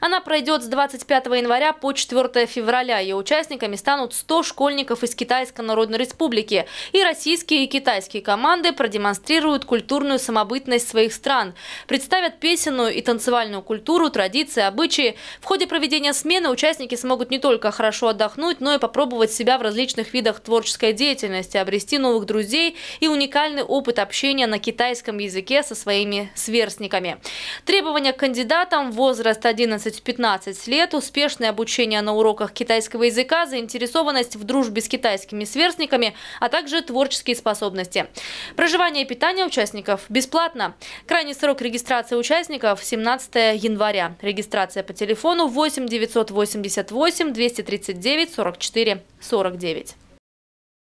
Она пройдет с 25 января по 4 февраля. Ее участниками станут 100 школьников из Китайской Народной Республики. И российские, и китайские команды продемонстрируют культурную самобытность своих стран. Представят песенную и танцевальную культуру, традиции, обычаи. В ходе проведения смены участники смогут не только хорошо отдохнуть, но и попробовать себя в различных видах творческой деятельности, обрести новых друзей и уникальный опыт общения на китайском языке со своими сверстниками. Требования к кандидатам – возраст 11 14-15 лет, успешное обучение на уроках китайского языка, заинтересованность в дружбе с китайскими сверстниками, а также творческие способности. Проживание и питание участников бесплатно. Крайний срок регистрации участников 17 января. Регистрация по телефону 8 988 239 44 49.